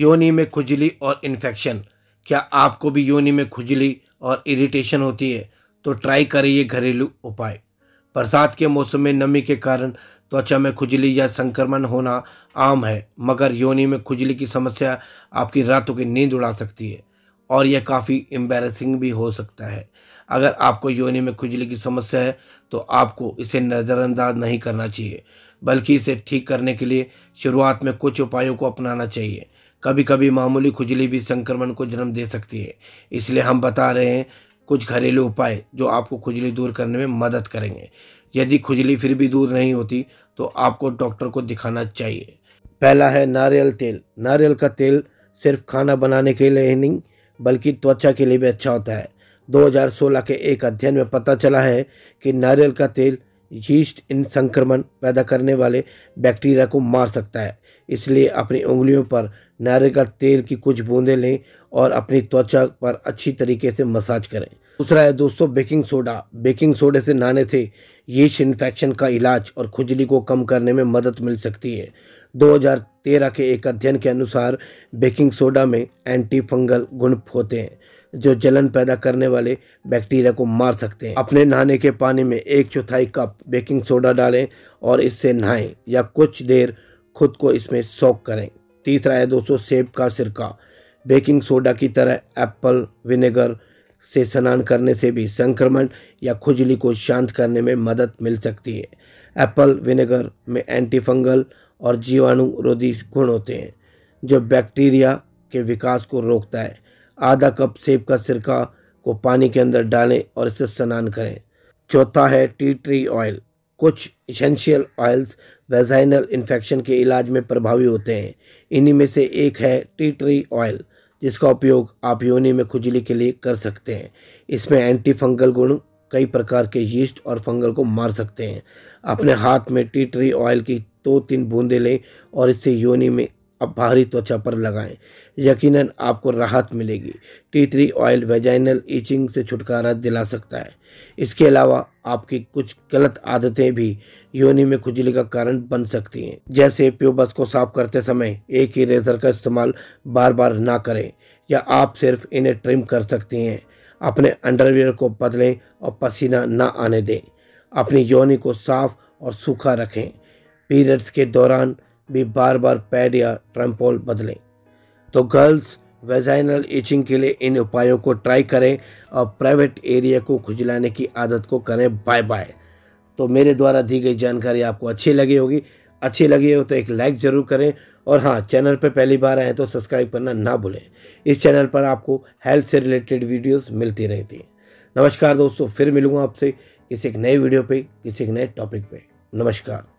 योनि में खुजली और इन्फेक्शन क्या आपको भी योनि में खुजली और इरिटेशन होती है तो ट्राई करें ये घरेलू उपाय बरसात के मौसम में नमी के कारण त्वचा में खुजली या संक्रमण होना आम है मगर योनि में खुजली की समस्या आपकी रातों की नींद उड़ा सकती है और यह काफ़ी एम्बेरसिंग भी हो सकता है अगर आपको योनि में खुजली की समस्या है तो आपको इसे नज़रअंदाज नहीं करना चाहिए बल्कि इसे ठीक करने के लिए शुरुआत में कुछ उपायों को अपनाना चाहिए कभी कभी मामूली खुजली भी संक्रमण को जन्म दे सकती है इसलिए हम बता रहे हैं कुछ घरेलू उपाय जो आपको खुजली दूर करने में मदद करेंगे यदि खुजली फिर भी दूर नहीं होती तो आपको डॉक्टर को दिखाना चाहिए पहला है नारियल तेल नारियल का तेल सिर्फ खाना बनाने के लिए ही नहीं बल्कि त्वचा के लिए भी अच्छा होता है 2016 के एक अध्ययन में पता चला है कि नारियल का तेल यीस्ट इन संक्रमण पैदा करने वाले बैक्टीरिया को मार सकता है इसलिए अपनी उंगलियों पर नारियल का तेल की कुछ बूंदें लें और अपनी त्वचा पर अच्छी तरीके से मसाज करें दूसरा है दोस्तों बेकिंग सोडा बेकिंग सोडे से नहाने से यीश इन्फेक्शन का इलाज और खुजली को कम करने में मदद मिल सकती है 2013 के एक अध्ययन के अनुसार बेकिंग सोडा में एंटी फंगल गुण होते हैं जो जलन पैदा करने वाले बैक्टीरिया को मार सकते हैं अपने नहाने के पानी में एक चौथाई कप बेकिंग सोडा डालें और इससे नहाएं या कुछ देर खुद को इसमें सोक करें तीसरा है दोस्तों सेब का सिरका बेकिंग सोडा की तरह एप्पल विनेगर से स्नान करने से भी संक्रमण या खुजली को शांत करने में मदद मिल सकती है एप्पल विनेगर में एंटीफंगल और जीवाणु रोधी गुण होते हैं जो बैक्टीरिया के विकास को रोकता है आधा कप सेब का सिरका को पानी के अंदर डालें और इसे स्नान करें चौथा है टी ट्री ऑयल कुछ इसेंशियल ऑयल्स वेजाइनल इन्फेक्शन के इलाज में प्रभावी होते हैं इन्हीं में से एक है टी ट्री ऑयल जिसका उपयोग आप योनि में खुजली के लिए कर सकते हैं इसमें एंटी फंगल गुण कई प्रकार के यीस्ट और फंगल को मार सकते हैं अपने हाथ में टी ट्री ऑयल की दो तो तीन बूंदें लें और इससे योनि में अब बाहरी त्वचा पर लगाएं यकीनन आपको राहत मिलेगी tea tree oil vaginal itching से छुटकारा दिला सकता है इसके अलावा आपकी कुछ गलत आदतें भी योनि में खुजली का कारण बन सकती हैं जैसे प्यूबस को साफ करते समय एक ही रेजर का इस्तेमाल बार बार ना करें या आप सिर्फ इन्हें ट्रिम कर सकती हैं अपने अंडरवियर को बदलें और पसीना ना आने दें अपनी योनि को साफ और सूखा रखें पीरियड्स के दौरान भी बार बार पैड या ट्रम्पोल बदलें तो गर्ल्स वेजाइनल इचिंग के लिए इन उपायों को ट्राई करें और प्राइवेट एरिया को खुजलाने की आदत को करें बाय बाय तो मेरे द्वारा दी गई जानकारी आपको अच्छी लगी होगी अच्छी लगी हो तो एक लाइक ज़रूर करें और हाँ चैनल पर पहली बार आए तो सब्सक्राइब करना ना भूलें इस चैनल पर आपको हेल्थ से रिलेटेड वीडियोस मिलती रहती हैं नमस्कार दोस्तों फिर मिलूँगा आपसे किसी एक नए वीडियो पे किसी एक नए टॉपिक पे नमस्कार